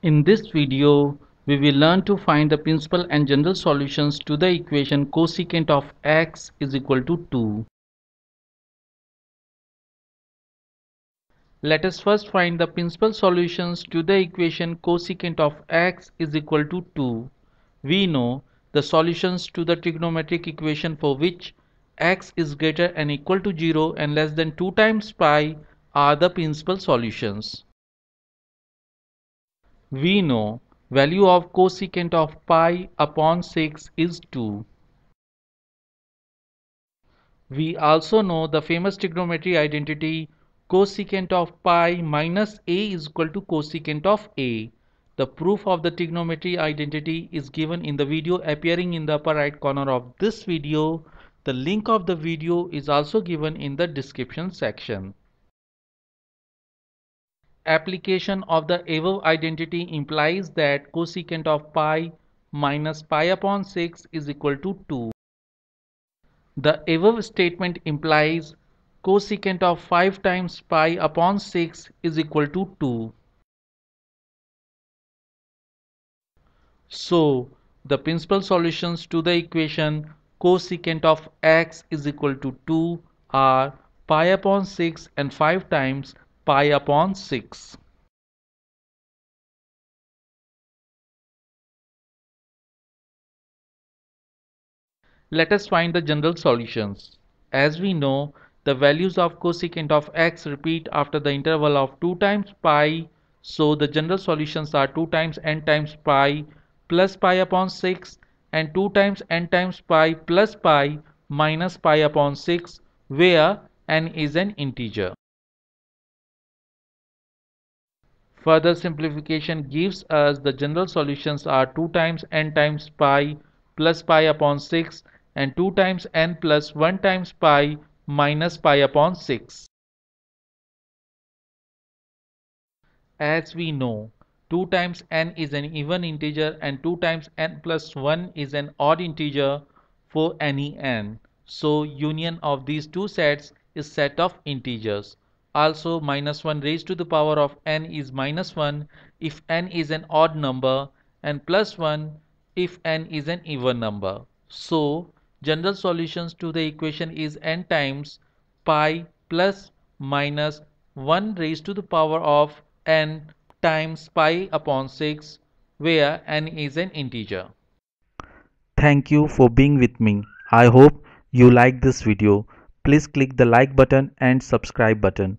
In this video, we will learn to find the principal and general solutions to the equation cosecant of x is equal to 2. Let us first find the principal solutions to the equation cosecant of x is equal to 2. We know the solutions to the trigonometric equation for which x is greater and equal to 0 and less than 2 times pi are the principal solutions we know value of cosecant of pi upon 6 is 2. We also know the famous trigonometry identity cosecant of pi minus a is equal to cosecant of a. The proof of the trigonometry identity is given in the video appearing in the upper right corner of this video. The link of the video is also given in the description section application of the above identity implies that cosecant of pi minus pi upon 6 is equal to 2. The above statement implies cosecant of 5 times pi upon 6 is equal to 2. So, the principal solutions to the equation cosecant of x is equal to 2 are pi upon 6 and 5 times pi upon 6. Let us find the general solutions. As we know, the values of cosecant of x repeat after the interval of 2 times pi. So the general solutions are 2 times n times pi plus pi upon 6 and 2 times n times pi plus pi minus pi upon 6 where n is an integer. Further simplification gives us the general solutions are 2 times n times pi plus pi upon 6 and 2 times n plus 1 times pi minus pi upon 6. As we know, 2 times n is an even integer and 2 times n plus 1 is an odd integer for any n. So union of these two sets is set of integers. Also minus 1 raised to the power of n is minus 1 if n is an odd number and plus 1 if n is an even number. So general solutions to the equation is n times pi plus minus 1 raised to the power of n times pi upon 6 where n is an integer. Thank you for being with me. I hope you like this video. Please click the like button and subscribe button.